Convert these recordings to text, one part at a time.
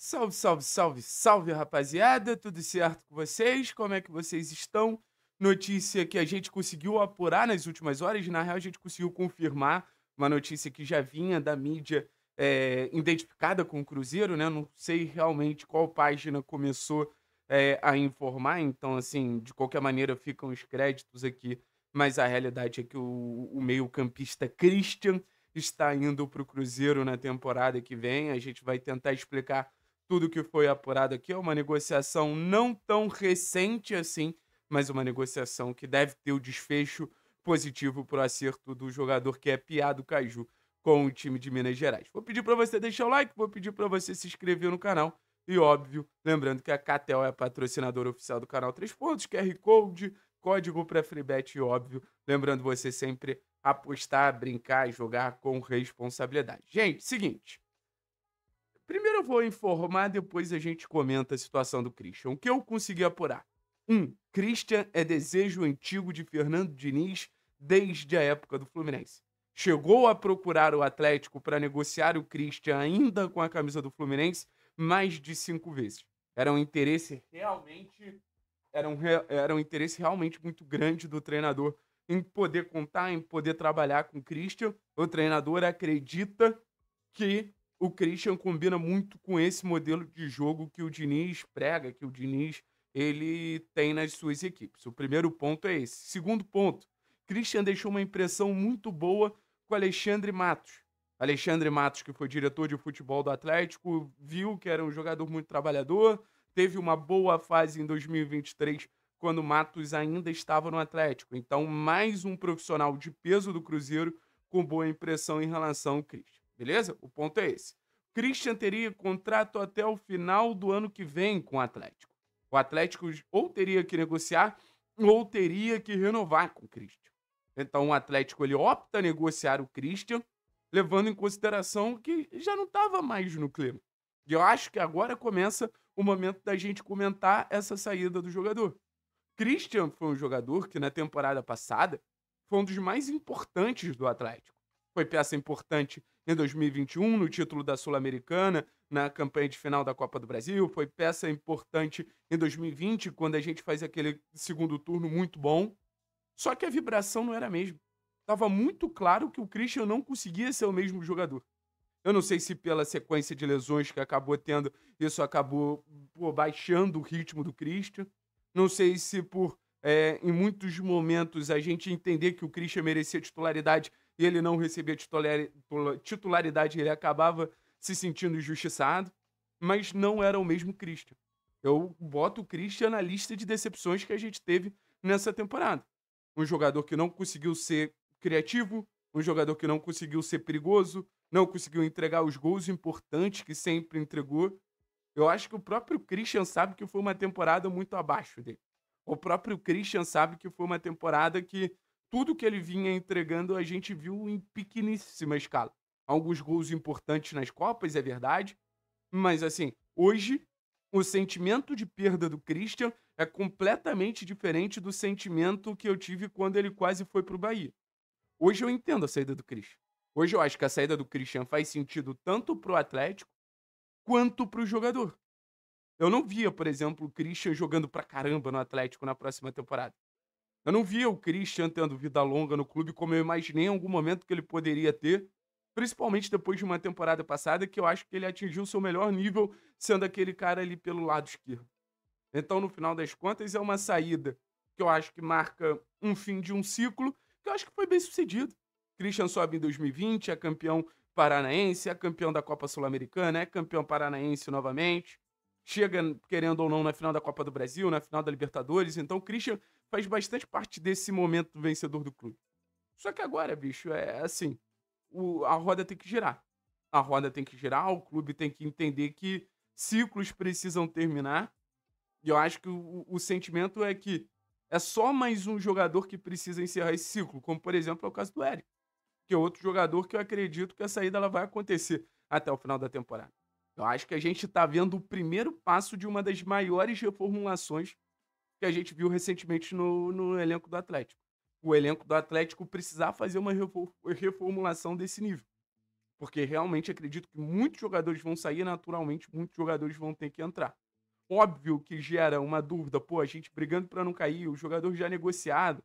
Salve, salve, salve, salve, rapaziada. Tudo certo com vocês? Como é que vocês estão? Notícia que a gente conseguiu apurar nas últimas horas, na real, a gente conseguiu confirmar uma notícia que já vinha da mídia é, identificada com o Cruzeiro, né? Não sei realmente qual página começou é, a informar, então, assim, de qualquer maneira, ficam os créditos aqui, mas a realidade é que o, o meio-campista Christian está indo para o Cruzeiro na temporada que vem. A gente vai tentar explicar tudo que foi apurado aqui é uma negociação não tão recente assim, mas uma negociação que deve ter o desfecho positivo para o acerto do jogador que é Piado Caju com o time de Minas Gerais. Vou pedir para você deixar o like, vou pedir para você se inscrever no canal. E óbvio, lembrando que a Catel é a patrocinadora oficial do canal Três Pontos, QR Code, código para FreeBet e óbvio, lembrando você sempre apostar, brincar e jogar com responsabilidade. Gente, seguinte, Primeiro eu vou informar, depois a gente comenta a situação do Christian. O que eu consegui apurar? Um, Christian é desejo antigo de Fernando Diniz desde a época do Fluminense. Chegou a procurar o Atlético para negociar o Christian ainda com a camisa do Fluminense mais de cinco vezes. Era um interesse realmente era um, era um interesse realmente muito grande do treinador em poder contar, em poder trabalhar com o Christian. O treinador acredita que o Christian combina muito com esse modelo de jogo que o Diniz prega, que o Diniz ele tem nas suas equipes. O primeiro ponto é esse. Segundo ponto, Christian deixou uma impressão muito boa com Alexandre Matos. Alexandre Matos, que foi diretor de futebol do Atlético, viu que era um jogador muito trabalhador, teve uma boa fase em 2023 quando Matos ainda estava no Atlético. Então, mais um profissional de peso do Cruzeiro com boa impressão em relação ao Christian. Beleza? O ponto é esse. Christian teria contrato até o final do ano que vem com o Atlético. O Atlético ou teria que negociar ou teria que renovar com o Christian. Então o Atlético ele opta a negociar o Christian, levando em consideração que já não estava mais no clima. E eu acho que agora começa o momento da gente comentar essa saída do jogador. Christian foi um jogador que na temporada passada foi um dos mais importantes do Atlético foi peça importante em 2021 no título da Sul-Americana, na campanha de final da Copa do Brasil, foi peça importante em 2020 quando a gente faz aquele segundo turno muito bom. Só que a vibração não era a mesma. Tava muito claro que o Christian não conseguia ser o mesmo jogador. Eu não sei se pela sequência de lesões que acabou tendo, isso acabou pô, baixando o ritmo do Christian. Não sei se por, é, em muitos momentos, a gente entender que o Christian merecia titularidade e ele não recebia titularidade, ele acabava se sentindo injustiçado, mas não era o mesmo Christian. Eu boto o Christian na lista de decepções que a gente teve nessa temporada. Um jogador que não conseguiu ser criativo, um jogador que não conseguiu ser perigoso, não conseguiu entregar os gols importantes que sempre entregou. Eu acho que o próprio Christian sabe que foi uma temporada muito abaixo dele. O próprio Christian sabe que foi uma temporada que tudo que ele vinha entregando a gente viu em pequeníssima escala. Alguns gols importantes nas Copas, é verdade, mas assim, hoje o sentimento de perda do Christian é completamente diferente do sentimento que eu tive quando ele quase foi para o Bahia. Hoje eu entendo a saída do Christian. Hoje eu acho que a saída do Christian faz sentido tanto para o Atlético quanto para o jogador. Eu não via, por exemplo, o Christian jogando pra caramba no Atlético na próxima temporada. Eu não via o Christian tendo vida longa no clube como eu imaginei em algum momento que ele poderia ter, principalmente depois de uma temporada passada que eu acho que ele atingiu o seu melhor nível sendo aquele cara ali pelo lado esquerdo. Então, no final das contas, é uma saída que eu acho que marca um fim de um ciclo que eu acho que foi bem sucedido. Christian sobe em 2020, é campeão paranaense, é campeão da Copa Sul-Americana, é campeão paranaense novamente, chega, querendo ou não, na final da Copa do Brasil, na final da Libertadores. Então, Christian faz bastante parte desse momento vencedor do clube. Só que agora, bicho, é assim: o, a roda tem que girar. A roda tem que girar, o clube tem que entender que ciclos precisam terminar. E eu acho que o, o sentimento é que é só mais um jogador que precisa encerrar esse ciclo, como por exemplo é o caso do Eric, que é outro jogador que eu acredito que a saída ela vai acontecer até o final da temporada. Eu acho que a gente está vendo o primeiro passo de uma das maiores reformulações que a gente viu recentemente no, no elenco do Atlético. O elenco do Atlético precisar fazer uma reformulação desse nível. Porque realmente acredito que muitos jogadores vão sair naturalmente, muitos jogadores vão ter que entrar. Óbvio que gera uma dúvida, pô, a gente brigando para não cair, o jogador já negociado.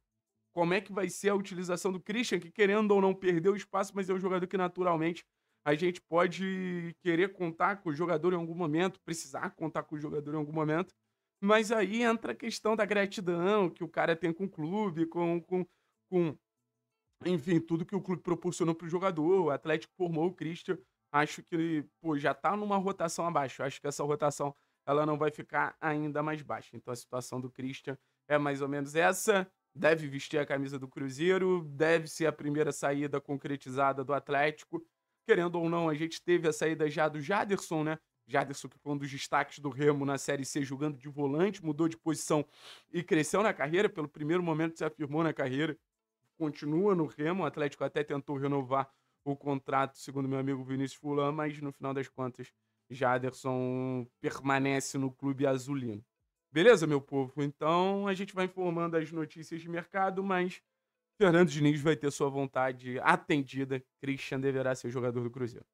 Como é que vai ser a utilização do Christian, que querendo ou não perdeu espaço, mas é um jogador que naturalmente a gente pode querer contar com o jogador em algum momento, precisar contar com o jogador em algum momento. Mas aí entra a questão da gratidão que o cara tem com o clube, com, com, com enfim, tudo que o clube proporcionou para o jogador. O Atlético formou o Christian. Acho que ele pô, já está numa rotação abaixo. Acho que essa rotação ela não vai ficar ainda mais baixa. Então a situação do Christian é mais ou menos essa. Deve vestir a camisa do Cruzeiro, deve ser a primeira saída concretizada do Atlético. Querendo ou não, a gente teve a saída já do Jaderson, né? Jaderson, que foi um dos destaques do Remo na Série C, jogando de volante, mudou de posição e cresceu na carreira. Pelo primeiro momento se afirmou na carreira, continua no Remo. O Atlético até tentou renovar o contrato, segundo meu amigo Vinícius Fulan, mas no final das contas, Jaderson permanece no clube azulino. Beleza, meu povo? Então a gente vai informando as notícias de mercado, mas Fernando Diniz vai ter sua vontade atendida. Christian deverá ser jogador do Cruzeiro.